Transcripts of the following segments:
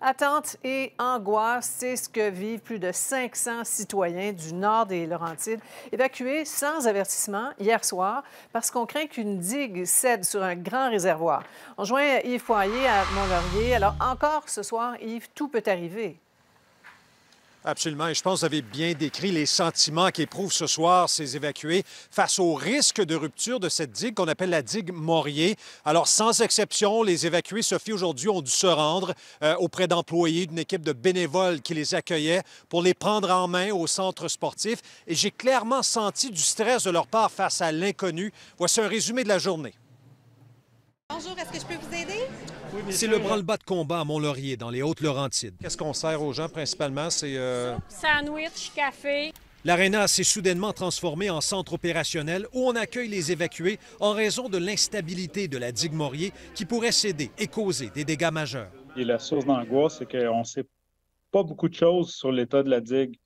Attente et angoisse, c'est ce que vivent plus de 500 citoyens du nord des Laurentides, évacués sans avertissement hier soir parce qu'on craint qu'une digue cède sur un grand réservoir. On joint Yves Foyer à Mont-Laurier. Alors encore ce soir, Yves, tout peut arriver. Absolument. Et je pense que vous avez bien décrit les sentiments qu'éprouvent ce soir ces évacués face au risque de rupture de cette digue qu'on appelle la digue Morier. Alors, sans exception, les évacués, Sophie, aujourd'hui, ont dû se rendre euh, auprès d'employés d'une équipe de bénévoles qui les accueillait pour les prendre en main au centre sportif. Et j'ai clairement senti du stress de leur part face à l'inconnu. Voici un résumé de la journée. Bonjour, est-ce que je peux vous aider? c'est le branle-bas de combat à Mont-Laurier, dans les Hautes-Laurentides. Qu'est-ce qu'on sert aux gens principalement? C'est. Euh, sandwich, café. L'aréna s'est soudainement transformée en centre opérationnel où on accueille les évacués en raison de l'instabilité de la digue Maurier qui pourrait céder et causer des dégâts majeurs. Et la source d'angoisse, c'est qu'on ne sait pas beaucoup de choses sur l'état de la digue.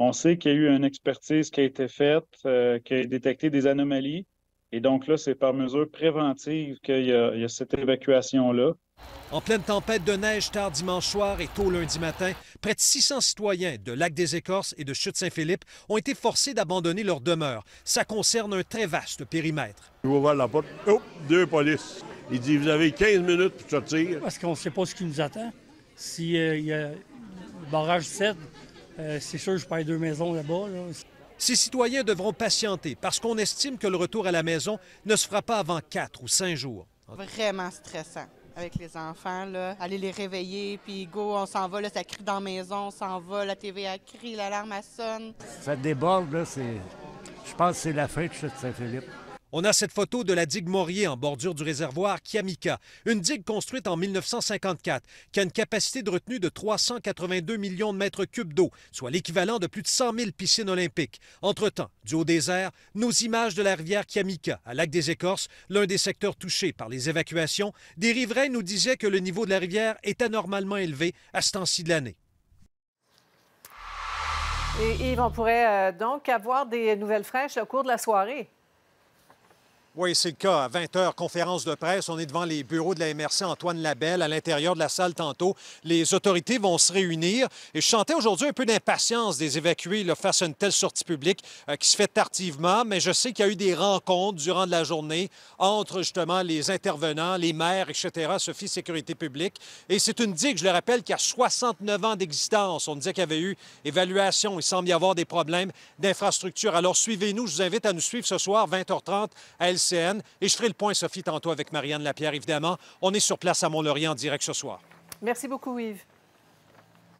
On sait qu'il y a eu une expertise qui a été faite, euh, qui a détecté des anomalies, et donc là, c'est par mesure préventive qu'il y, a cette évacuation-là. En pleine tempête de neige tard dimanche soir et tôt lundi matin, près de 600 citoyens de Lac-des-Écorces et de Chute-Saint-Philippe ont été forcés d'abandonner leur demeure. Ça concerne un très vaste périmètre. vais ouvrir la porte. Oh, deux polices. Il dit, vous avez 15 minutes pour sortir. Parce qu'on ne sait pas ce qui nous attend. Si euh, il y a le barrage 7, euh, c'est sûr que je perds deux maisons là-bas. là bas ces citoyens devront patienter parce qu'on estime que le retour à la maison ne se fera pas avant quatre ou cinq jours. Vraiment stressant avec les enfants, là. aller les réveiller, puis go, on s'en va, là, ça crie dans la maison, on s'en va, la TV a crie, l'alarme sonne. Ça déborde, là, Je pense que c'est la fin de Saint-Philippe. On a cette photo de la digue Morier en bordure du réservoir Kiamika, une digue construite en 1954 qui a une capacité de retenue de 382 millions de mètres cubes d'eau, soit l'équivalent de plus de 100 000 piscines olympiques. Entre-temps, du haut des airs, nos images de la rivière Kiamika, à Lac des Écorces, l'un des secteurs touchés par les évacuations, des riverains nous disaient que le niveau de la rivière est anormalement élevé à ce temps-ci de l'année. Et Yves, on pourrait euh, donc avoir des nouvelles fraîches au cours de la soirée. Oui, c'est le cas. À 20 h, conférence de presse. On est devant les bureaux de la MRC Antoine Labelle, à l'intérieur de la salle tantôt. Les autorités vont se réunir. Et je sentais aujourd'hui un peu d'impatience des évacués face à une telle sortie publique euh, qui se fait tardivement. Mais je sais qu'il y a eu des rencontres durant de la journée entre justement les intervenants, les maires, etc., Sophie Sécurité publique. Et c'est une digue, je le rappelle, qui a 69 ans d'existence. On disait qu'il y avait eu évaluation. Il semble y avoir des problèmes d'infrastructure. Alors suivez-nous. Je vous invite à nous suivre ce soir, 20h30, à LC et je ferai le point, Sophie, tantôt avec Marianne Lapierre, évidemment. On est sur place à Mont-Laurier en direct ce soir. Merci beaucoup, Yves.